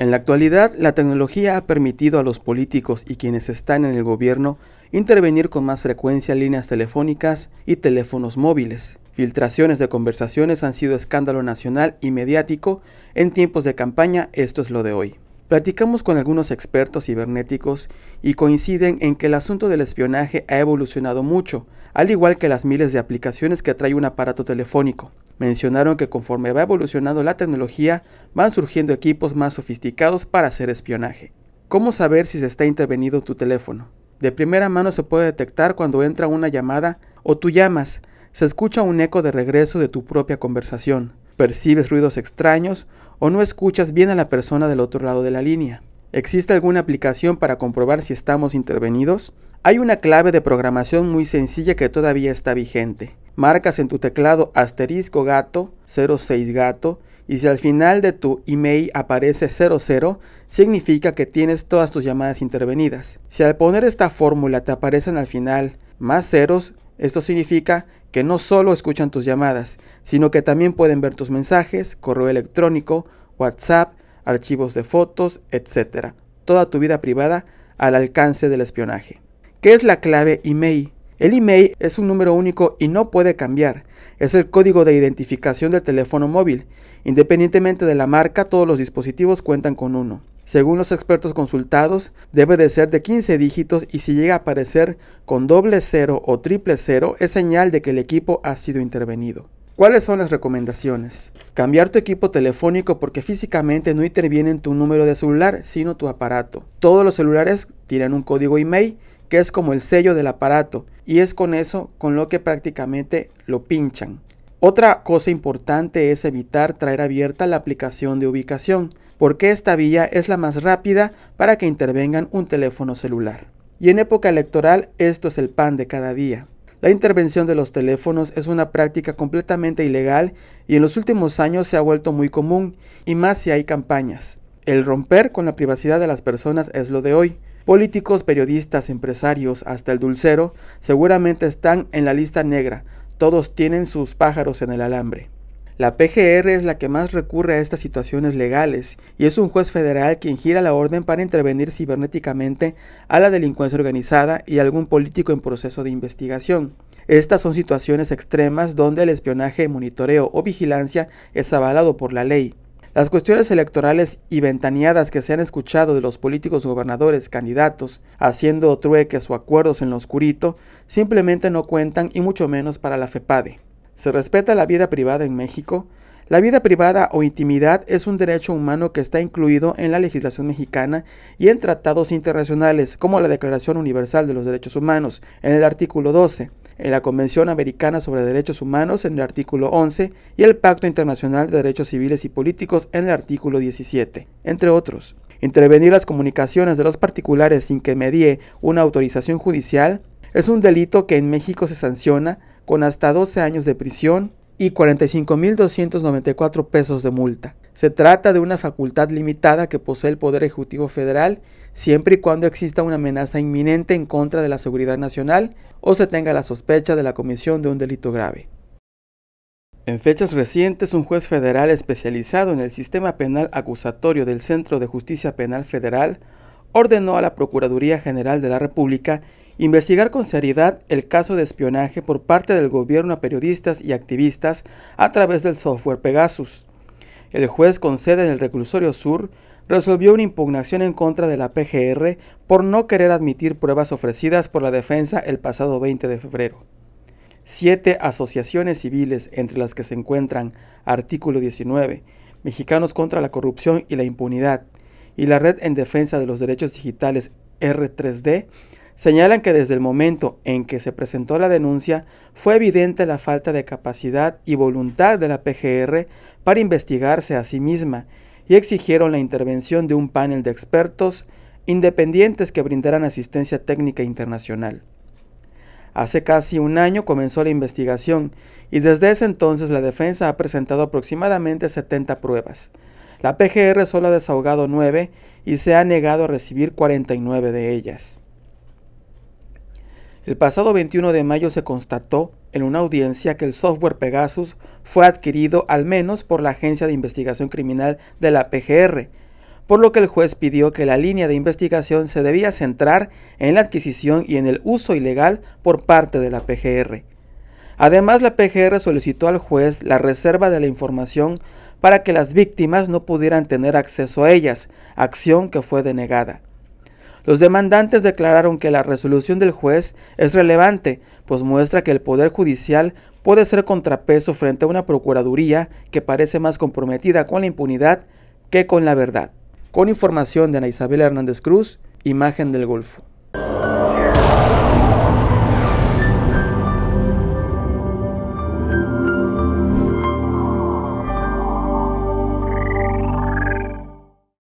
En la actualidad, la tecnología ha permitido a los políticos y quienes están en el gobierno intervenir con más frecuencia en líneas telefónicas y teléfonos móviles. Filtraciones de conversaciones han sido escándalo nacional y mediático. En tiempos de campaña, esto es lo de hoy. Platicamos con algunos expertos cibernéticos y coinciden en que el asunto del espionaje ha evolucionado mucho, al igual que las miles de aplicaciones que atrae un aparato telefónico. Mencionaron que conforme va evolucionando la tecnología, van surgiendo equipos más sofisticados para hacer espionaje. ¿Cómo saber si se está intervenido tu teléfono? De primera mano se puede detectar cuando entra una llamada o tú llamas, se escucha un eco de regreso de tu propia conversación percibes ruidos extraños o no escuchas bien a la persona del otro lado de la línea. ¿Existe alguna aplicación para comprobar si estamos intervenidos? Hay una clave de programación muy sencilla que todavía está vigente. Marcas en tu teclado asterisco gato 06 gato y si al final de tu email aparece 00, significa que tienes todas tus llamadas intervenidas. Si al poner esta fórmula te aparecen al final más ceros, esto significa que no solo escuchan tus llamadas, sino que también pueden ver tus mensajes, correo electrónico, WhatsApp, archivos de fotos, etc. Toda tu vida privada al alcance del espionaje. ¿Qué es la clave IMEI? El email es un número único y no puede cambiar. Es el código de identificación del teléfono móvil. Independientemente de la marca, todos los dispositivos cuentan con uno. Según los expertos consultados, debe de ser de 15 dígitos y si llega a aparecer con doble cero o triple cero es señal de que el equipo ha sido intervenido. ¿Cuáles son las recomendaciones? Cambiar tu equipo telefónico porque físicamente no interviene en tu número de celular, sino tu aparato. Todos los celulares tienen un código email que es como el sello del aparato, y es con eso con lo que prácticamente lo pinchan. Otra cosa importante es evitar traer abierta la aplicación de ubicación, porque esta vía es la más rápida para que intervengan un teléfono celular. Y en época electoral esto es el pan de cada día. La intervención de los teléfonos es una práctica completamente ilegal y en los últimos años se ha vuelto muy común, y más si hay campañas. El romper con la privacidad de las personas es lo de hoy, Políticos, periodistas, empresarios, hasta el dulcero, seguramente están en la lista negra. Todos tienen sus pájaros en el alambre. La PGR es la que más recurre a estas situaciones legales y es un juez federal quien gira la orden para intervenir cibernéticamente a la delincuencia organizada y algún político en proceso de investigación. Estas son situaciones extremas donde el espionaje, monitoreo o vigilancia es avalado por la ley. Las cuestiones electorales y ventaneadas que se han escuchado de los políticos gobernadores candidatos haciendo trueques o acuerdos en lo oscurito simplemente no cuentan y mucho menos para la FEPADE. Se respeta la vida privada en México la vida privada o intimidad es un derecho humano que está incluido en la legislación mexicana y en tratados internacionales, como la Declaración Universal de los Derechos Humanos, en el artículo 12, en la Convención Americana sobre Derechos Humanos, en el artículo 11, y el Pacto Internacional de Derechos Civiles y Políticos, en el artículo 17, entre otros. Intervenir las comunicaciones de los particulares sin que medie una autorización judicial es un delito que en México se sanciona con hasta 12 años de prisión y 45.294 pesos de multa. Se trata de una facultad limitada que posee el Poder Ejecutivo Federal siempre y cuando exista una amenaza inminente en contra de la seguridad nacional o se tenga la sospecha de la comisión de un delito grave. En fechas recientes, un juez federal especializado en el sistema penal acusatorio del Centro de Justicia Penal Federal ordenó a la Procuraduría General de la República investigar con seriedad el caso de espionaje por parte del gobierno a periodistas y activistas a través del software Pegasus. El juez con sede en el Reclusorio Sur resolvió una impugnación en contra de la PGR por no querer admitir pruebas ofrecidas por la defensa el pasado 20 de febrero. Siete asociaciones civiles, entre las que se encuentran Artículo 19, Mexicanos contra la Corrupción y la Impunidad, y la Red en Defensa de los Derechos Digitales R3D, Señalan que desde el momento en que se presentó la denuncia fue evidente la falta de capacidad y voluntad de la PGR para investigarse a sí misma y exigieron la intervención de un panel de expertos independientes que brindaran asistencia técnica internacional. Hace casi un año comenzó la investigación y desde ese entonces la defensa ha presentado aproximadamente 70 pruebas. La PGR solo ha desahogado 9 y se ha negado a recibir 49 de ellas. El pasado 21 de mayo se constató en una audiencia que el software Pegasus fue adquirido al menos por la Agencia de Investigación Criminal de la PGR, por lo que el juez pidió que la línea de investigación se debía centrar en la adquisición y en el uso ilegal por parte de la PGR. Además, la PGR solicitó al juez la reserva de la información para que las víctimas no pudieran tener acceso a ellas, acción que fue denegada. Los demandantes declararon que la resolución del juez es relevante, pues muestra que el Poder Judicial puede ser contrapeso frente a una Procuraduría que parece más comprometida con la impunidad que con la verdad. Con información de Ana Isabel Hernández Cruz, imagen del Golfo.